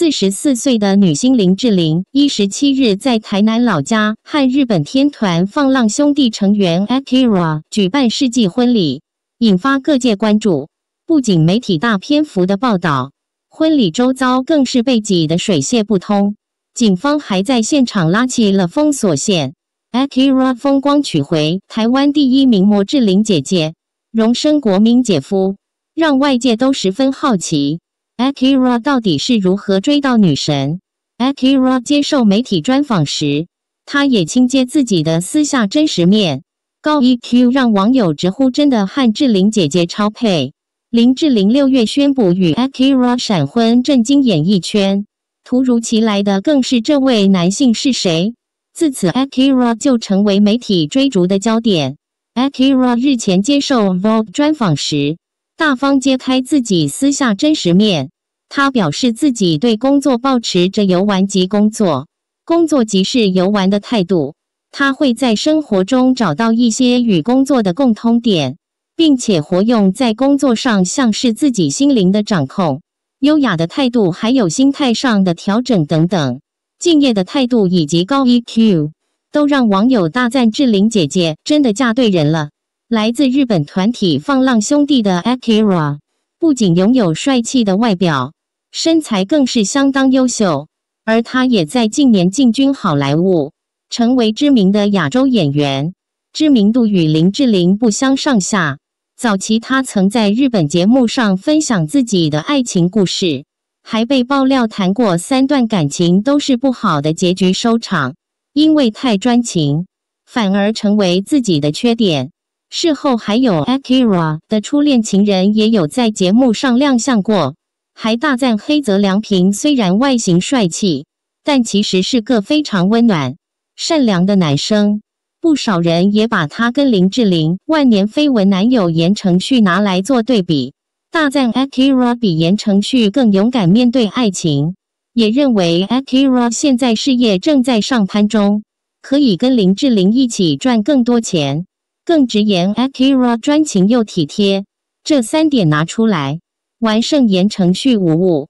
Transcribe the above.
四十四岁的女星林志玲一十七日在台南老家和日本天团放浪兄弟成员 Akira 举办世纪婚礼，引发各界关注。不仅媒体大篇幅的报道，婚礼周遭更是被挤得水泄不通，警方还在现场拉起了封锁线。Akira 风光娶回台湾第一名模志玲姐姐，荣升国民姐夫，让外界都十分好奇。Akira 到底是如何追到女神？Akira 接受媒体专访时，她也亲揭自己的私下真实面。高 EQ 让网友直呼真的，汉志玲姐姐超配。林志玲六月宣布与 Akira 闪婚，震惊演艺圈。突如其来的更是这位男性是谁？自此，Akira 就成为媒体追逐的焦点。Akira 日前接受 VOGUE 专访时。大方揭开自己私下真实面，他表示自己对工作保持着游玩及工作，工作即是游玩的态度。他会在生活中找到一些与工作的共通点，并且活用在工作上，像是自己心灵的掌控、优雅的态度，还有心态上的调整等等，敬业的态度以及高 EQ，都让网友大赞志玲姐姐真的嫁对人了。来自日本团体放浪兄弟的 Akira，不仅拥有帅气的外表，身材更是相当优秀。而他也在近年进军好莱坞，成为知名的亚洲演员，知名度与林志玲不相上下。早期他曾在日本节目上分享自己的爱情故事，还被爆料谈过三段感情，都是不好的结局收场。因为太专情，反而成为自己的缺点。事后，还有 Akira 的初恋情人也有在节目上亮相过，还大赞黑泽良平虽然外形帅气，但其实是个非常温暖、善良的男生。不少人也把他跟林志玲万年绯闻男友言承旭拿来做对比，大赞 Akira 比言承旭更勇敢面对爱情，也认为 Akira 现在事业正在上攀中，可以跟林志玲一起赚更多钱。更直言，Akira 专情又体贴，这三点拿出来，完胜言承旭无误。